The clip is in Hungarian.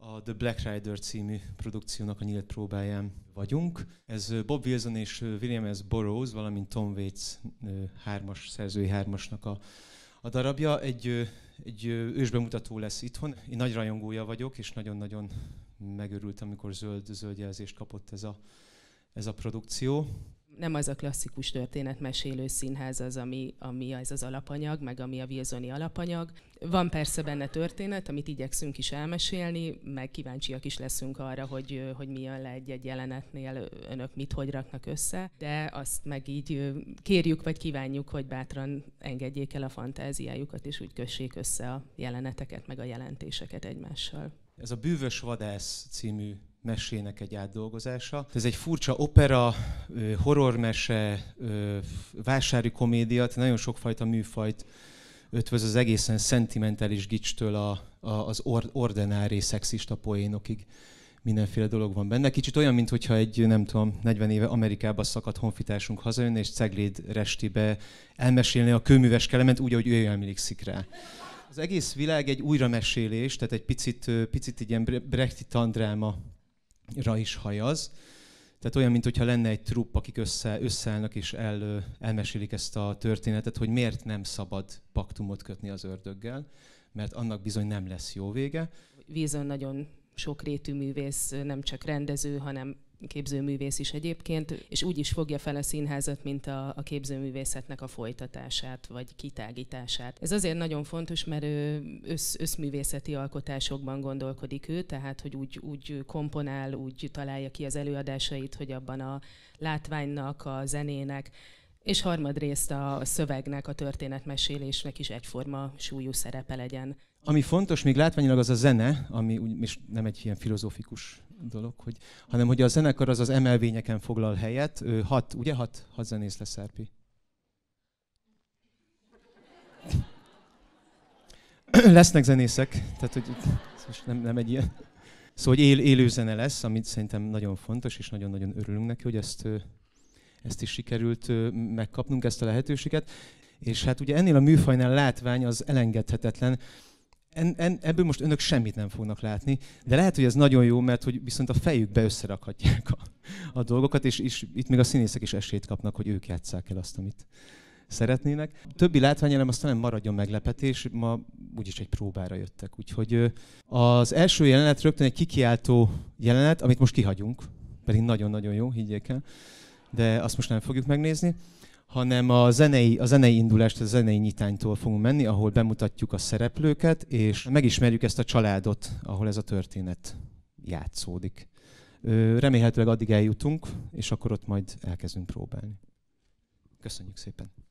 a The Black Rider című produkciónak a nyílt próbáján vagyunk. Ez Bob Wilson és William S. Burroughs, valamint Tom Waits hármas, szerzői hármasnak a, a darabja. Egy, egy ősbemutató lesz itthon. Én nagy rajongója vagyok, és nagyon-nagyon megörültem, amikor zöld, zöld jelzést kapott ez a, ez a produkció nem az a klasszikus történetmesélő színház az, ami, ami ez az alapanyag, meg ami a Wilsoni alapanyag. Van persze benne történet, amit igyekszünk is elmesélni, meg kíváncsiak is leszünk arra, hogy, hogy mi jön le egy-egy jelenetnél, önök mit, hogy raknak össze, de azt meg így kérjük, vagy kívánjuk, hogy bátran engedjék el a fantáziájukat, és úgy kössék össze a jeleneteket, meg a jelentéseket egymással. Ez a Bűvös Vadász című mesének egy átdolgozása. Ez egy furcsa opera, horrormese, vásári komédia, nagyon sokfajta műfajt ötvöz az egészen szentimentális gicstől a, a, az or, ordinári szexista poénokig. Mindenféle dolog van benne. Kicsit olyan, mintha egy, nem tudom, 40 éve Amerikába szakadt honfitársunk hazajönne, és Cegléd restibe elmesélni a kőműves kelemet úgy, ahogy ő emlékszik rá. Az egész világ egy újramesélés, tehát egy picit, picit egy ilyen brechti tandráma ra is hajaz. Tehát olyan, mintha lenne egy trupp, akik össze, összeállnak és el, elmesélik ezt a történetet, hogy miért nem szabad paktumot kötni az ördöggel, mert annak bizony nem lesz jó vége. Vízön nagyon sokrétű művész, nem csak rendező, hanem képzőművész is egyébként, és úgy is fogja fel a színházat, mint a, a képzőművészetnek a folytatását, vagy kitágítását. Ez azért nagyon fontos, mert ő össz, összművészeti alkotásokban gondolkodik ő, tehát hogy úgy, úgy komponál, úgy találja ki az előadásait, hogy abban a látványnak, a zenének, és harmadrészt a szövegnek, a történetmesélésnek is egyforma súlyú szerepe legyen. Ami fontos még látványilag az a zene, ami úgy, és nem egy ilyen filozófikus dolog, hogy, hanem hogy a zenekar az az emelvényeken foglal helyet. Ő hat, ugye hat, hat zenész lesz erpi? Lesznek zenészek, tehát hogy most nem, nem egy ilyen. Szóval hogy él, élő zene lesz, amit szerintem nagyon fontos, és nagyon-nagyon örülünk neki, hogy ezt ezt is sikerült megkapnunk, ezt a lehetőséget. És hát ugye ennél a műfajnál látvány az elengedhetetlen. En, en, ebből most önök semmit nem fognak látni, de lehet, hogy ez nagyon jó, mert hogy viszont a fejükbe összerakhatják a, a dolgokat, és, és itt még a színészek is esélyt kapnak, hogy ők játsszák el azt, amit szeretnének. A többi látványelem aztán nem maradjon meglepetés, ma úgyis egy próbára jöttek. Úgyhogy az első jelenet rögtön egy kikiáltó jelenet, amit most kihagyunk, pedig nagyon-nagyon jó, higgyék el de azt most nem fogjuk megnézni, hanem a zenei, a zenei indulást, a zenei nyitánytól fogunk menni, ahol bemutatjuk a szereplőket, és megismerjük ezt a családot, ahol ez a történet játszódik. Remélhetőleg addig eljutunk, és akkor ott majd elkezdünk próbálni. Köszönjük szépen!